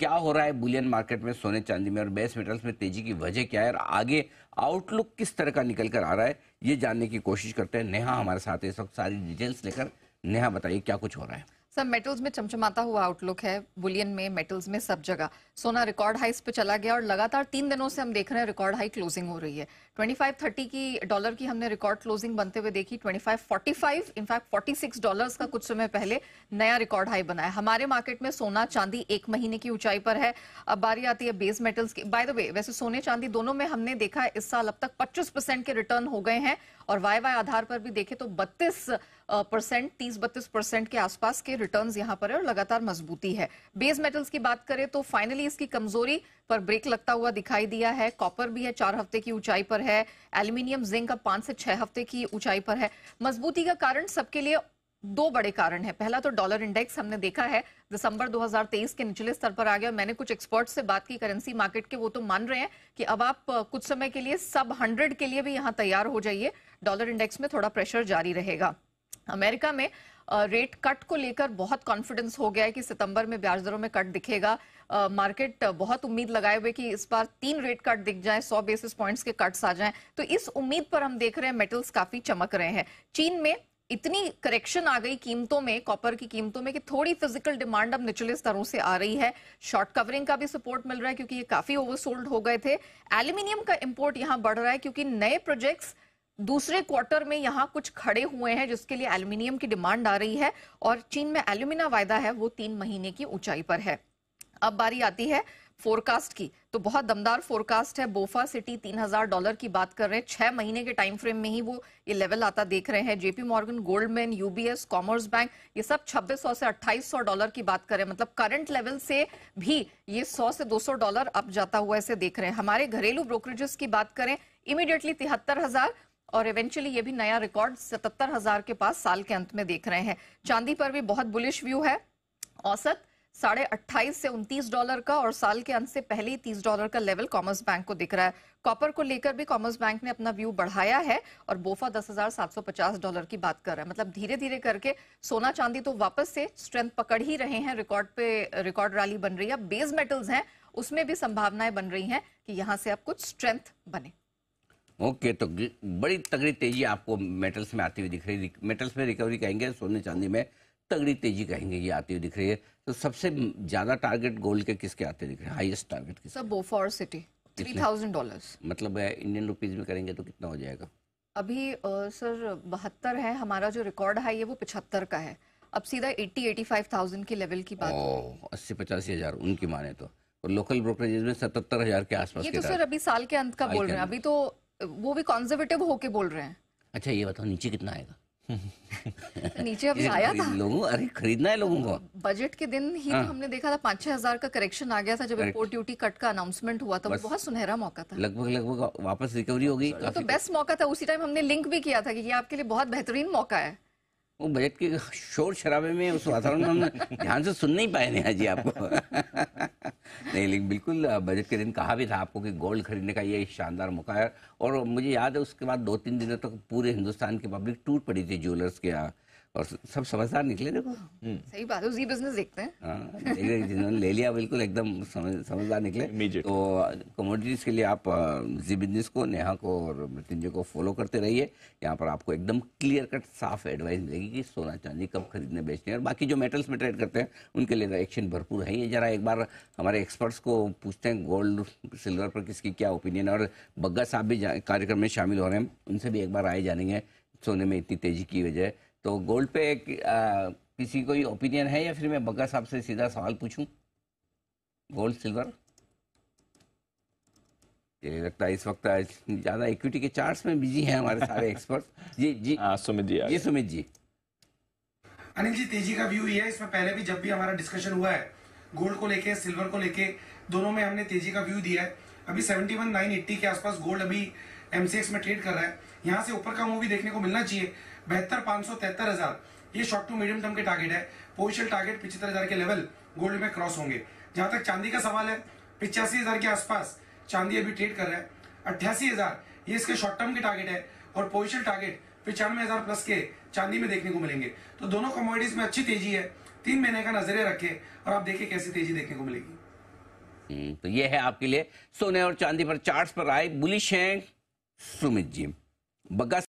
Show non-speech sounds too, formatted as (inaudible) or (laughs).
क्या हो रहा है बुलियन मार्केट में सोने चांदी में और बेस मेटल्स में तेजी की वजह क्या है और आगे आउटलुक किस तरह का निकल कर आ रहा है ये जानने की कोशिश करते हैं नेहा हमारे साथ इस वक्त सारी डिटेल्स लेकर नेहा बताइए क्या कुछ हो रहा है सब मेटल्स में चमचमाता हुआ आउटलुक है बुलियन में मेटल्स में सब जगह सोना रिकॉर्ड हाइस पे चला गया और लगातार तीन दिनों से हम देख रहे हैं रिकॉर्ड हाई क्लोजिंग हो रही है 2530 की डॉलर की हमने रिकॉर्ड क्लोजिंग बनते हुए देखी फोर्टी फाइव इनफैक्ट 46 डॉलर्स का कुछ समय पहले नया रिकॉर्ड हाई बनाया हमारे मार्केट में सोना चांदी एक महीने की ऊंचाई पर है अब बारी आती है बेस मेटल्स की बाय द वे वैसे सोने चांदी दोनों में हमने देखा इस साल अब तक पच्चीस के रिटर्न हो गए हैं और वाई वाई आधार पर भी देखे तो बत्तीस परसेंट तीस बत्तीस परसेंट के आसपास के रिटर्न्स यहां पर है और लगातार मजबूती है बेस मेटल्स की बात करें तो फाइनली इसकी कमजोरी पर ब्रेक लगता हुआ दिखाई दिया है कॉपर भी है चार हफ्ते की ऊंचाई पर है एल्यूमिनियम जिंक अब पांच से छह हफ्ते की ऊंचाई पर है मजबूती का कारण सबके लिए दो बड़े कारण है पहला तो डॉलर इंडेक्स हमने देखा है दिसंबर 2023 के निचले स्तर पर आ गया मैंने कुछ एक्सपर्ट से बात की करेंसी मार्केट के वो तो मान रहे हैं कि अब आप कुछ समय के लिए सब हंड्रेड के लिए भी यहां तैयार हो जाइए डॉलर इंडेक्स में थोड़ा प्रेशर जारी रहेगा अमेरिका में रेट कट को लेकर बहुत कॉन्फिडेंस हो गया है कि सितंबर में ब्याज दरों में कट दिखेगा मार्केट बहुत उम्मीद लगाए हुए कि इस बार तीन रेट कट दिख जाए सौ बेसिस पॉइंट्स के कट्स आ जाएं तो इस उम्मीद पर हम देख रहे हैं मेटल्स काफी चमक रहे हैं चीन में इतनी करेक्शन आ गई कीमतों में कॉपर की कीमतों में कि थोड़ी फिजिकल डिमांड अब निचले स्तरों से आ रही है शॉर्ट कवरिंग का भी सपोर्ट मिल रहा है क्योंकि ये काफी ओवरसोल्ड हो गए थे एल्यूमिनियम का इंपोर्ट यहां बढ़ रहा है क्योंकि नए प्रोजेक्ट्स दूसरे क्वार्टर में यहाँ कुछ खड़े हुए हैं जिसके लिए एल्यूमिनियम की डिमांड आ रही है और चीन में एल्यूमिना वायदा है वो तीन महीने की ऊंचाई पर है अब बारी आती है फोरकास्ट की तो बहुत दमदार फोरकास्ट है बोफा सिटी 3000 डॉलर की बात कर रहे हैं छह महीने के टाइम फ्रेम में ही वो ये लेवल आता देख रहे हैं JP Morgan Goldman UBS Commerzbank ये सब 2600 से 2800 डॉलर की बात कर रहे हैं मतलब करंट लेवल से भी ये 100 से 200 डॉलर अप जाता हुआ ऐसे देख रहे हैं हमारे घरेलू ब्रोकरेजेस की बात करें इमीडिएटली तिहत्तर हजार और इवेंचुअली ये भी नया रिकॉर्ड सतहत्तर हजार के पास साल के अंत में देख रहे हैं चांदी पर भी बहुत बुलिश व्यू है औसत साढ़े अट्ठाईस से उनतीस डॉलर का और साल के अंत से पहले ही तीस डॉलर का लेवल कॉमर्स बैंक को दिख रहा है कॉपर को लेकर भी कॉमर्स बैंक ने अपना व्यू बढ़ाया है और बोफा दस हजार सात सौ पचास डॉलर की बात कर रहा है मतलब धीरे धीरे करके सोना चांदी तो वापस से स्ट्रेंथ पकड़ ही रहे हैं रिकॉर्ड पे रिकॉर्ड रैली बन रही है बेस मेटल्स हैं उसमें भी संभावनाएं बन रही हैं कि यहां से अब कुछ स्ट्रेंथ बने ओके तो बड़ी तगड़ी तेजी आपको मेटल्स में आती हुई दिख रही है मेटल्स में रिकवरी कहेंगे सोने चांदी में तगड़ी तेजी कहेंगे ये आती हुई दिख रही है तो सबसे हम्म। ज्यादा टारगेट गोल्ड के किसके आते दिख रहे हैं हाईएस्ट टारगेट किस सब BofA Citi three thousand dollar मतलब इंडियन रुपीज में करेंगे तो कितना हो जाएगा अभी सर बहत्तर है हमारा जो रिकॉर्ड हाई है वो पिछहत्तर का है अब सीधा एट्टी एटी फाइव थाउजेंड की लेवल की बात अस्सी पचासी हजार उनकी माने तो और लोकल ब्रोकरेजेज में सतहत्तर हजार के आसपास ये तो सर अभी साल के अंत का बोल रहे हैं अभी तो वो भी कॉन्जर्वेटिव होके बोल रहे हैं अच्छा ये बताओ नीचे कितना आएगा (laughs) नीचे अब आया था लोगों अरे खरीदना है लोगों को बजट के दिन ही तो हाँ। हमने देखा था पांच छह हजार का करेक्शन आ गया था जब इम्पोर्ट ड्यूटी कट का अनाउंसमेंट हुआ था वो बहुत सुनहरा मौका था लगभग लगभग वापस रिकवरी होगी गई तो बेस्ट मौका था उसी टाइम हमने लिंक भी किया था कि ये आपके लिए बहुत बेहतरीन मौका है वो बजट के शोर शराबे में उस वातावरण में हम ध्यान से सुन नहीं पाए नहीं जी आपको नहीं लेकिन बिल्कुल बजट के दिन कहा भी था आपको कि गोल्ड खरीदने का ये शानदार मौका है और मुझे याद है उसके बाद दो तीन दिनों तक तो पूरे हिंदुस्तान की पब्लिक टूट पड़ी थी ज्वेलर्स के यहाँ और सब समझदार निकले देखो हम्म। सही बात उसी बिजनेस देखते हैं हाँ, जिन्होंने ले लिया बिल्कुल एकदम समझदार निकले तो कमोडिटीज के लिए आप जी बिजनेस को नेहा को और मृत्युंजय को फॉलो करते रहिए यहाँ पर आपको एकदम क्लियर कट साफ एडवाइस मिलेगी कि सोना चांदी कब खरीदने बेचने और बाकी जो मेटल्स में ट्रेड करते हैं उनके लिए एक्शन भरपूर है ये जरा एक बार हमारे एक्सपर्ट्स को पूछते हैं गोल्ड सिल्वर पर किसकी क्या ओपिनियन और बग्गा साहब भी कार्यक्रम में शामिल हो रहे हैं उनसे भी एक बार आए जानेंगे सोने में इतनी तेजी की वजह तो गोल्ड पे एक, आ, किसी कोई ओपिनियन है या फिर मैं बग्गा साहब से सीधा सवाल पूछूं गोल्ड सिल्वर ये लगता है इस वक्त ज़्यादा इक्विटी के चार्ट्स में बिजी हैं हमारे सारे एक्सपर्ट (laughs) जी जी हाँ, सुमित जी जी सुमित जी अनिल जी तेजी का व्यू ये है इसमें पहले भी जब भी हमारा डिस्कशन हुआ है गोल्ड को लेके सिल्वर को लेके दोनों में हमने तेजी का व्यू दिया है अभी सेवेंटी वन नाइन एट्टी के आसपास गोल्ड अभी एमसीएक्स में ट्रेड कर रहा है यहाँ से ऊपर का मूवी देखने को मिलना चाहिए बेहतर पांच सौ तिहत्तर हजार ये शॉर्ट टू मीडियम टर्म के टारगेट है पोजिशनल टारगेट पिछहत्तर हजार के लेवल गोल्ड में क्रॉस होंगे जहां तक चांदी का सवाल है पिचासी के आसपास चांदी अभी ट्रेड कर रहा है अट्ठासी ये इसके शॉर्ट टर्म के टारगेट है और पोजिशनल टारगेट पिचानवे हजार प्लस के चांदी में देखने को मिलेंगे तो दोनों कमोडिटीज में अच्छी तेजी है तीन महीने का नजरे रखे और आप देखिए कैसी तेजी देखने को मिलेगी हम्म, तो ये है आपके लिए सोने और चांदी पर चार्ट्स पर आए बुलिश हैं सुमित जी बग्गा